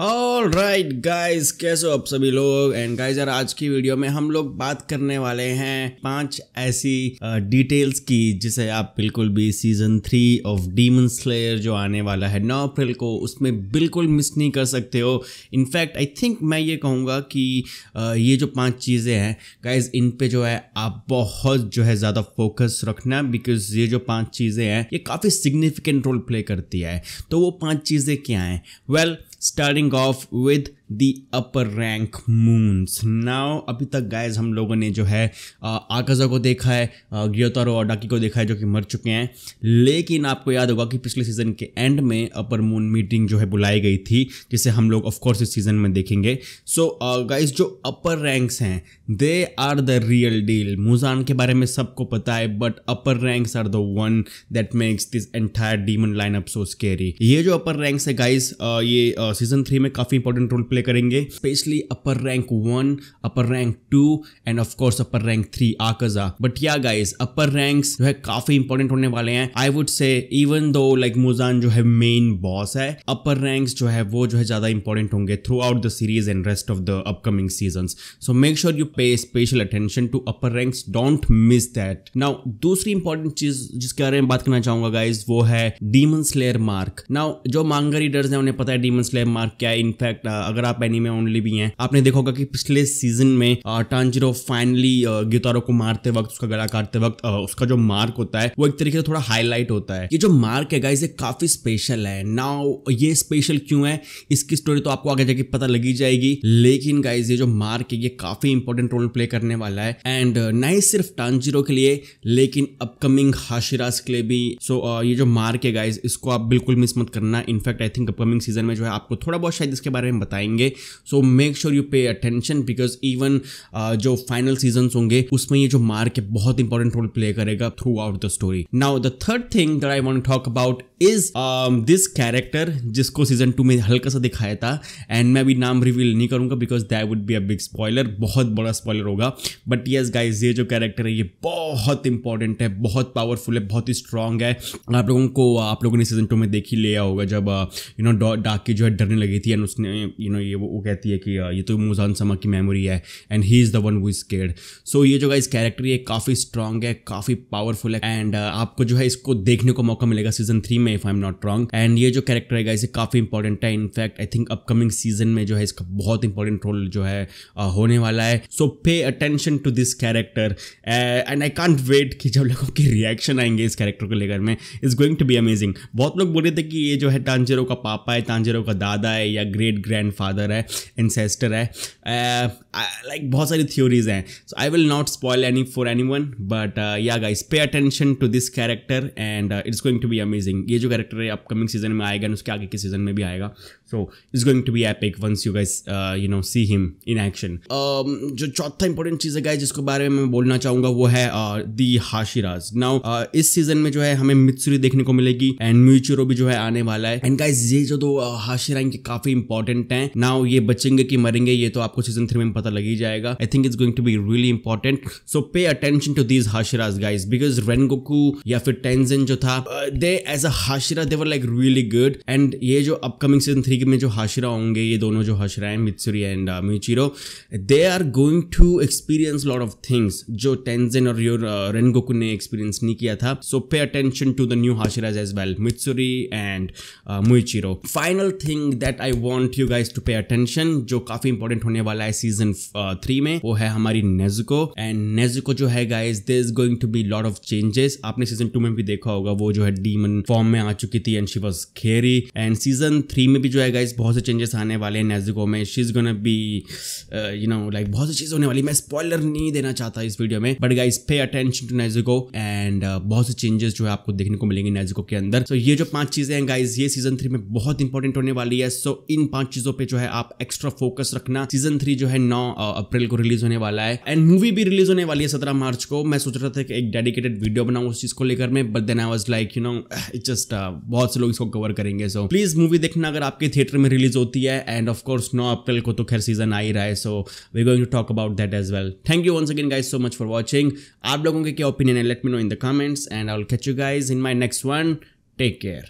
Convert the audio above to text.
all right guys कैसे हो आप सभी लोग एंड गाइज यार आज की वीडियो में हम लोग बात करने वाले हैं पांच ऐसी डिटेल्स uh, की जिसे आप बिल्कुल भी season three of demon slayer जो आने वाला है नौ अप्रैल को उसमें बिल्कुल मिस नहीं कर सकते हो इनफैक्ट आई थिंक मैं ये कहूँगा कि uh, ये जो पांच चीज़ें हैं गाइज इन पे जो है आप बहुत जो है ज़्यादा फोकस रखना बिकॉज ये जो पाँच चीज़ें हैं ये काफ़ी सिग्निफिकेंट रोल प्ले करती है तो वो पाँच चीज़ें क्या हैं well starting off with the upper rank moons now अभी तक गाइज हम लोगों ने जो है आकाजा को देखा है गियोतारो और डाकी को देखा है जो कि मर चुके हैं लेकिन आपको याद होगा कि पिछले सीजन के एंड में अपर मून मीटिंग जो है बुलाई गई थी जिसे हम लोग ऑफकोर्स इस सीजन में देखेंगे सो so, गाइज जो अपर रैंक्स हैं they are the real deal Muzan के बारे में सबको पता है but upper ranks are the one that makes this entire demon line up so scary ये जो अपर रैंक्स है गाइज ये सीजन थ्री में काफ़ी इंपॉर्टेंट रोल प्ले प्ले करेंगे specially upper rank one upper rank two and of course upper rank three Akaza but yeah guys upper rank जो है काफी इंपॉर्टेंट होने वाले हैं I would say even though like Muzan जो है मेन बॉस है अपर रैंक जो है वो जो है ज्यादा इंपॉर्टेंट होंगे throughout the series and rest of the upcoming season so make sure you pay special attention to upper ranks don't miss that now दूसरी इंपॉर्टेंट चीज जिसके बारे में बात करना चाहूंगा गाइज वो है डीमन स्लेयर मार्क नाउ जो मांगा रीडर्स है उन्हें पता है डीमन स्लेयर मार्क क्या है इनफैक्ट अगर आप आप एनीमे ओनली भी हैं आपने देखा होगा कि पिछले सीजन में टांजरो फाइनली गितारो को मारते वक्त उसका गला काटते वक्त उसका जो मार्क होता है वो एक तरीके से थोड़ा हाईलाइट होता है ये जो मार्क है गाइज ये काफी स्पेशल है नाउ ये स्पेशल क्यों है इसकी स्टोरी तो आपको आगे जाके पता लगी जाएगी लेकिन गाइज ये जो मार्क है ये काफी इंपॉर्टेंट रोल प्ले करने वाला है एंड न ही सिर्फ टांजिरो के लिए लेकिन अपकमिंग हाशिराज के लिए भी सो so, ये जो मार्क है गाइज इसको आप बिल्कुल मिस मत करना in fact I think upcoming season में जो है आपको थोड़ा बहुत शायद इसके बारे में बताएंगे आएंगे so make sure you pay attention because even जो फाइनल सीजन होंगे उसमें ये जो मार्क है बहुत इंपॉर्टेंट रोल प्ले करेगा throughout the story now the third thing that I want talk about is this character जिसको सीजन टू में हल्का सा दिखाया था एंड मैं अभी नाम रिवील नहीं करूंगा because that would be a big spoiler बहुत बड़ा स्पॉयलर होगा बट यस गाइज ये जो कैरेक्टर है ये बहुत इंपॉर्टेंट है बहुत पावरफुल है बहुत ही स्ट्रांग है आप लोगों को आप लोगों ने सीजन टू में देख ही लिया होगा जब यू नो डाक की जो है डरने लगी थी एंड उसने यू नो ये वो वो कहती है कि ये तो मोजान समा की मेमोरी है and he is the one वो इज केड सो ये जो इस कैरेक्टर ये काफ़ी स्ट्रॉन्ग है काफ़ी पावरफुल है एंड आपको जो है इसको देखने को मौका मिलेगा सीजन थ्री में if I am not wrong and ये जो कैरेक्टर है इसे काफ़ी इंपॉर्टेंट है in fact I think upcoming season में जो है इसका बहुत इंपॉर्टेंट रोल जो है होने वाला है so pay attention to this character and I can't wait कि जब लोगों के रिएक्शन आएंगे इस कैरेक्टर को लेकर में is going to be amazing बहुत लोग बोल रहे थे कि ये जो है तांजेरो का पापा है तांजेरो का दादा है या ग्रेट ग्रैंड फादर है इंसेस्टर है लाइक uh, बहुत सारी थ्योरीज हैं so I will not spoil any for any one but yeah guys pay attention to this character and it's going to be amazing ये जो कैरेक्टर है upcoming season में आएगा उसके आगे के सीजन में भी आएगा so it's going to be epic once you guys you know see him in action जो चौथा इंपॉर्टेंट चीज़ है गाइस जिसके बारे में मैं बोलना चाहूँगा वो है दी हाशिराज नाउ इस सीजन में जो है हमें मित्सुरी देखने को मिलेगी एंड म्यूचुरो भी जो है आने वाला है एंड गाइज ये जो दो हाशिराइन uh, के काफी इंपॉर्टेंट हैं नाउ ये बचेंगे कि मरेंगे ये तो आपको सीजन थ्री में पता लग ही जाएगा I think it's going to be really important so pay attention to these Hashiras guys because Rengoku या फिर टेंजन जो था they as a Hashira they were like really good and ये जो अपकमिंग सीजन थ्री में जो हाशिरा होंगे ये दोनों जो हाशिरा हैं Mitsuri and Muichiro they are going to experience lot of things जो टेंजन और योर रेनगोकू uh, ने एक्सपीरियंस नहीं किया था so pay attention to the new Hashiras as well Mitsuri and Muichiro final thing that I want you guys to pay pay attention जो काफी important होने वाला है सीजन थ्री uh, में वो है हमारी नेजुको एंड नेजुको जो है guys they is going to be lot of changes आपने सीजन टू में भी देखा होगा वो जो है डीमन फॉर्म में आ चुकी थी एंड शी वॉज खेरी एंड सीजन थ्री में भी जो है गाइज बहुत से चेंजेस आने वाले हैं नेजुको में she is gonna be you know like बहुत सी चीज होने वाली मैं स्पॉयलर नहीं देना चाहता इस वीडियो में but guys pay attention to Nezuko and बहुत से चेंजेस जो है आपको देखने को मिलेंगे नेजुको के अंदर सो so, ये जो पांच चीजें हैं गाइज ये सीजन थ्री में बहुत इंपॉर्टेंट होने वाली है सो so, इन पांच चीजों पर जो है है आप एक्स्ट्रा फोकस रखना सीजन थ्री जो है नौ अप्रैल को रिलीज होने वाला है एंड मूवी भी रिलीज होने वाली है सत्रह मार्च को मैं सोच रहा था कि एक डेडिकेटेड वीडियो बनाऊ उस चीज को लेकर मैं but then I was like you know it just बहुत से लोग इसको कवर करेंगे सो प्लीज मूवी देखना अगर आपके थिएटर में रिलीज होती है एंड ऑफकोर्स नौ अप्रैल को तो खैर सीजन आ ही रहा है so we going to talk about that as well thank you once again guys so much for watching आप लोगों के क्या ओपिनियन है let me know in the comments and I will catch you guys in my next one take care